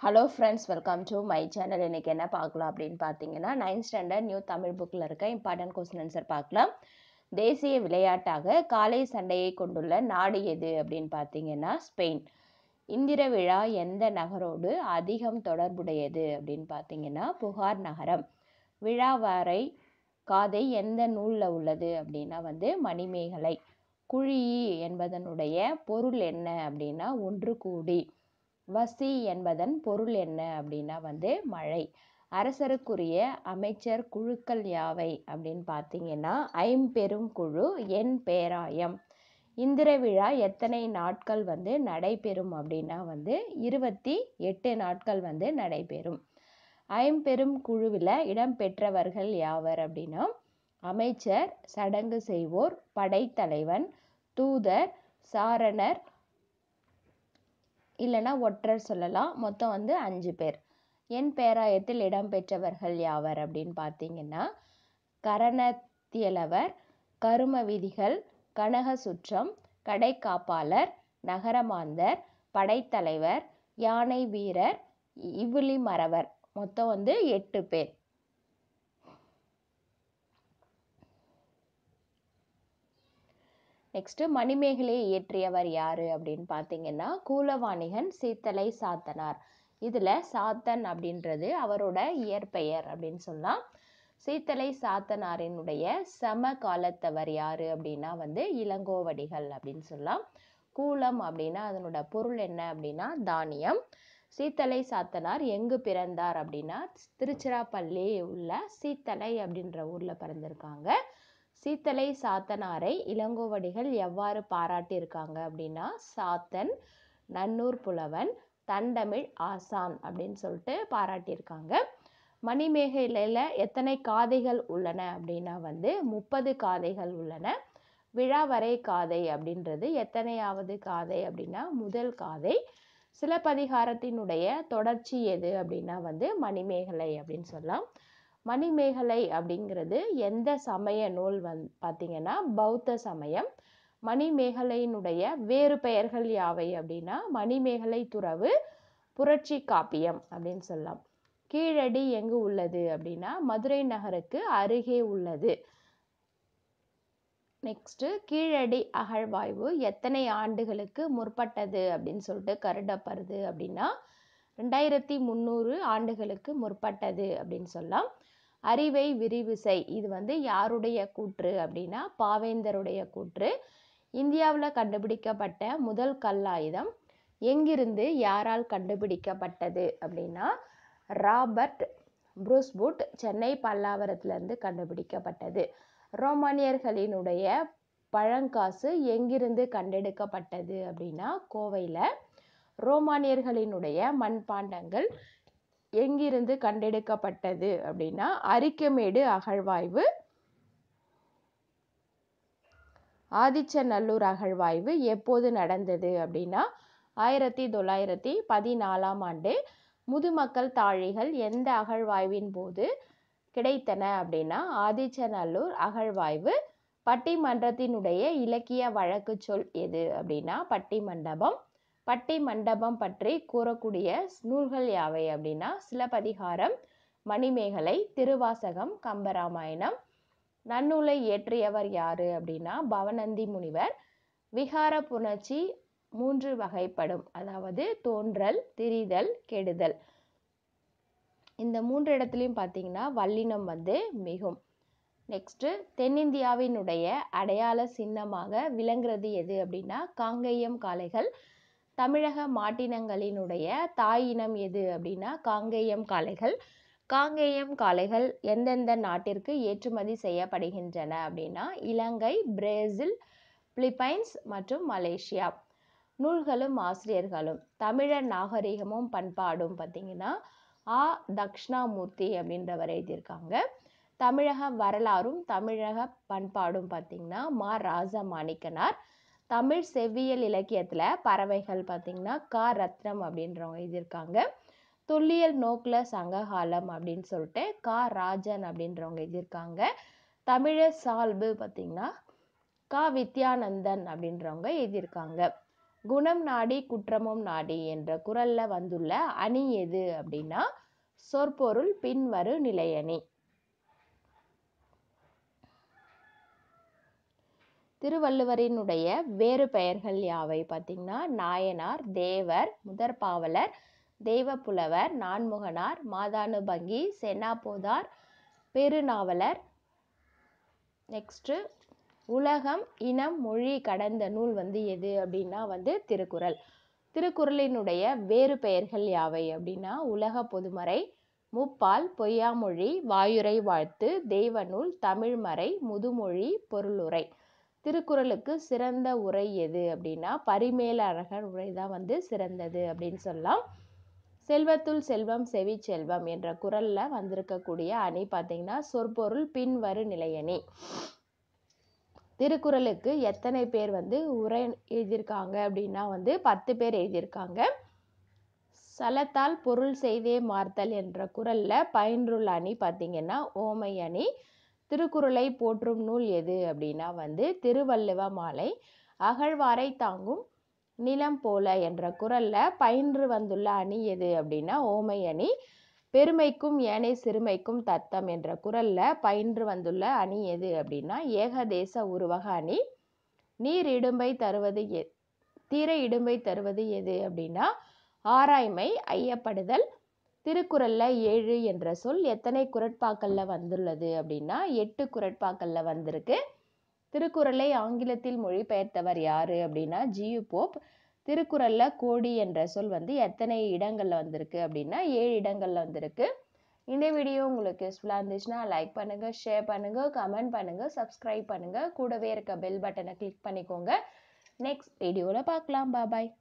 hello friends welcome to my channel இன்னைக்கு என்ன பார்க்கலாம் அப்படின்னு பார்த்தீங்கன்னா நைன்த் ஸ்டாண்டர்ட் நியூ தமிழ் புக்கில் இருக்க இம்பார்ட்டன்ட் கொஸ்டின் ஆன்சர் பார்க்கலாம் தேசிய விளையாட்டாக காலை சண்டையை கொண்டுள்ள நாடு எது அப்படின்னு பார்த்தீங்கன்னா ஸ்பெயின் இந்திர விழா எந்த நகரோடு அதிகம் தொடர்புடையது அப்படின்னு பார்த்தீங்கன்னா புகார் நகரம் விழா விழாவாரை காதை எந்த நூலில் உள்ளது அப்படின்னா வந்து மணிமேகலை குழி என்பதனுடைய பொருள் என்ன அப்படின்னா ஒன்று கூடி வசி என்பதன் பொருள் என்ன அப்படின்னா வந்து மழை அரசருக்குரிய அமைச்சர் குழுக்கள் யாவை அப்படின்னு பார்த்தீங்கன்னா ஐம்பெரும் குழு என் பேராயம் இந்திர விழா எத்தனை நாட்கள் வந்து நடைபெறும் அப்படின்னா வந்து இருபத்தி எட்டு நாட்கள் வந்து நடைபெறும் ஐம்பெரும் குழுவில் இடம்பெற்றவர்கள் யாவர் அப்படின்னா அமைச்சர் சடங்கு செய்வோர் படைத்தலைவன் தூதர் சாரணர் இல்லைனா ஒற்றர் சொல்லலாம் மொத்தம் வந்து அஞ்சு பேர் என் பேராயத்தில் இடம்பெற்றவர்கள் யாவர் அப்படின்னு பார்த்தீங்கன்னா கரணத்தியலவர் கரும விதிகள் கனக சுற்றம் கடைக்காப்பாளர் நகரமாந்தர் படைத்தலைவர் யானை வீரர் இவுளி மறவர் மொத்தம் வந்து எட்டு பேர் நெக்ஸ்ட்டு மணிமேகலையை இயற்றியவர் யார் அப்படின்னு பார்த்தீங்கன்னா கூலவாணிகன் சீத்தலை சாத்தனார் இதில் சாத்தன் அப்படின்றது அவரோட இயற்பெயர் அப்படின்னு சொல்லலாம் சீத்தலை சாத்தனாரினுடைய சம காலத்தவர் யார் அப்படின்னா வந்து இளங்கோவடிகள் அப்படின்னு சொல்லலாம் கூலம் அப்படின்னா அதனோட பொருள் என்ன அப்படின்னா தானியம் சீத்தலை சாத்தனார் எங்கு பிறந்தார் அப்படின்னா திருச்சிராப்பள்ளி உள்ள சீத்தலை அப்படின்ற ஊரில் பிறந்திருக்காங்க சீத்தலை சாத்தனாரை இளங்கோவடிகள் எவ்வாறு பாராட்டியிருக்காங்க அப்படின்னா சாத்தன் நன்னூர் புலவன் தண்டமிழ் ஆசான் அப்படின்னு சொல்லிட்டு பாராட்டியிருக்காங்க மணிமேகலையில் எத்தனை காதைகள் உள்ளன அப்படின்னா வந்து முப்பது காதைகள் உள்ளன விழாவரை காதை அப்படின்றது எத்தனையாவது காதை அப்படின்னா முதல் காதை சிலப்பதிகாரத்தினுடைய தொடர்ச்சி எது அப்படின்னா வந்து மணிமேகலை அப்படின்னு சொல்லலாம் மணிமேகலை அப்படிங்கிறது எந்த சமய நூல் வந் பார்த்திங்கன்னா பௌத்த சமயம் மணிமேகலையினுடைய வேறு பெயர்கள் யாவை அப்படின்னா மணிமேகலை துறவு புரட்சி காப்பியம் அப்படின்னு சொல்லலாம் கீழடி எங்கு உள்ளது அப்படின்னா மதுரை நகருக்கு அருகே உள்ளது நெக்ஸ்ட்டு கீழடி அகழ்வாய்வு எத்தனை ஆண்டுகளுக்கு முற்பட்டது அப்படின்னு சொல்லிட்டு கருடப்படுது அப்படின்னா ரெண்டாயிரத்தி முந்நூறு ஆண்டுகளுக்கு முற்பட்டது அப்படின்னு சொல்லலாம் அறிவை விரிவு செய் இது வந்து யாருடைய கூற்று அப்படின்னா பாவேந்தருடைய கூற்று இந்தியாவில் கண்டுபிடிக்கப்பட்ட முதல் கல்லாயுதம் எங்கிருந்து யாரால் கண்டுபிடிக்கப்பட்டது அப்படின்னா ராபர்ட் புரூஸ்புட் சென்னை பல்லாவரத்திலிருந்து கண்டுபிடிக்கப்பட்டது ரோமானியர்களினுடைய பழங்காசு எங்கிருந்து கண்டெடுக்கப்பட்டது அப்படின்னா கோவையில் ரோமானியர்களினுடைய மண்பாண்டங்கள் எங்கிருந்து கண்டெடுக்கப்பட்டது அப்படின்னா அரிக்கமேடு அகழ்வாய்வு ஆதிச்சநல்லூர் அகழ்வாய்வு எப்போது நடந்தது அப்படின்னா ஆயிரத்தி தொள்ளாயிரத்தி பதினாலாம் ஆண்டு முதுமக்கள் தாழிகள் எந்த அகழ்வாய்வின் போது கிடைத்தன அப்படின்னா ஆதிச்சநல்லூர் அகழ்வாய்வு பட்டிமன்றத்தினுடைய இலக்கிய வழக்கு சொல் எது அப்படின்னா பட்டிமண்டபம் பட்டி மண்டபம் பற்றி கூறக்கூடிய நூல்கள் யாவை அப்படின்னா சிலப்பதிகாரம் மணிமேகலை திருவாசகம் கம்பராமாயணம் நன்னூலை இயற்றியவர் யாரு அப்படின்னா பவநந்தி முனிவர் விகார புணர்ச்சி மூன்று வகைப்படும் அதாவது தோன்றல் திரிதல் கெடுதல் இந்த மூன்று இடத்துலையும் பார்த்தீங்கன்னா வல்லினம் வந்து மிகும் நெக்ஸ்ட்டு தென்னிந்தியாவினுடைய அடையாள சின்னமாக விளங்குறது எது அப்படின்னா காங்கேயம் காளைகள் தமிழக மாட்டினங்களினுடைய தாய் இனம் எது அப்படின்னா காங்கேயம் காளைகள் காங்கேயம் காளைகள் எந்தெந்த நாட்டிற்கு ஏற்றுமதி செய்யப்படுகின்றன அப்படின்னா இலங்கை பிரேசில் பிலிப்பைன்ஸ் மற்றும் மலேசியா நூல்களும் ஆசிரியர்களும் தமிழர் நாகரிகமும் பண்பாடும் பார்த்திங்கன்னா ஆ தக்ஷணாமூர்த்தி அப்படின்றவர் எழுதியிருக்காங்க தமிழக வரலாறும் தமிழக பண்பாடும் பார்த்திங்கன்னா மா ராசமாணிக்கனார் தமிழ் செவ்வியல் இலக்கியத்தில் பறவைகள் பார்த்திங்கன்னா கா ரத்னம் அப்படின்றவங்க எழுதியிருக்காங்க தொல்லியல் நோக்கில் சங்ககாலம் அப்படின்னு சொல்லிட்டு கா ராஜன் அப்படின்றவங்க எழுதியிருக்காங்க தமிழர் சால்பு பார்த்திங்கன்னா கா வித்யானந்தன் அப்படின்றவங்க எழுதியிருக்காங்க குணம் நாடி குற்றமும் நாடி என்ற குரலில் வந்துள்ள அணி எது அப்படின்னா சொற்பொருள் பின்வரு நிலையணி திருவள்ளுவரினுடைய வேறு பெயர்கள் யாவை பார்த்திங்கன்னா நாயனார் தேவர் முதற்பாவலர் தெய்வப்புலவர் நான்முகனார் மாதானுபங்கி சென்னாபோதார் பெருநாவலர் நெக்ஸ்ட்டு உலகம் இனம் மொழி கடந்த நூல் வந்து எது அப்படின்னா வந்து திருக்குறள் திருக்குறளினுடைய வேறு பெயர்கள் யாவை அப்படின்னா உலக பொதுமறை முப்பால் பொய்யாமொழி வாயுரை வாழ்த்து தெய்வநூல் தமிழ்மறை முதுமொழி பொருளுரை திருக்குறளுக்கு சிறந்த உரை எது அப்படின்னா பரிமேல அழகர் உரை தான் வந்து சிறந்தது அப்படின்னு சொல்லலாம் செல்வத்துள் செல்வம் செவி செல்வம் என்ற குரலில் வந்திருக்கக்கூடிய அணி பார்த்தீங்கன்னா சொற்பொருள் பின்வரு நிலையணி திருக்குறளுக்கு எத்தனை பேர் வந்து உரை எழுதியிருக்காங்க அப்படின்னா வந்து பத்து பேர் எழுதியிருக்காங்க சலத்தால் பொருள் செய்தே மார்த்தல் என்ற குரலில் பயின்றுள்ள அணி பார்த்தீங்கன்னா ஓமை அணி திருக்குறளை போற்றும் நூல் எது அப்படின்னா வந்து திருவள்ளுவ மாலை அகழ்வாரை தாங்கும் நிலம் போல என்ற குரல்ல பயின்று வந்துள்ள அணி எது அப்படின்னா ஓமை அணி பெருமைக்கும் ஏனை சிறுமைக்கும் தத்தம் என்ற குரல்ல பயின்று வந்துள்ள அணி எது அப்படின்னா ஏகதேச உருவக அணி நீர் இடும்பை தருவது எ தீர இடும்பை தருவது எது அப்படின்னா ஆராய்மை ஐயப்படுதல் திருக்குறளில் ஏழு என்ற சொல் எத்தனை குரட்பாக்களில் வந்துள்ளது அப்படின்னா எட்டு குரட்பாக்களில் வந்திருக்கு திருக்குறளை ஆங்கிலத்தில் மொழிபெயர்த்தவர் யார் அப்படின்னா ஜியு போப் திருக்குறளில் கோடி என்ற சொல் வந்து எத்தனை இடங்களில் வந்திருக்கு அப்படின்னா ஏழு இடங்களில் வந்திருக்கு இந்த வீடியோ உங்களுக்கு யூஸ்ஃபுல்லாக இருந்துச்சுன்னா லைக் பண்ணுங்கள் ஷேர் பண்ணுங்கள் கமெண்ட் பண்ணுங்கள் சப்ஸ்கிரைப் பண்ணுங்கள் கூடவே இருக்க பெல் பட்டனை கிளிக் பண்ணிக்கோங்க நெக்ஸ்ட் வீடியோவில் பார்க்கலாம் பாபாய்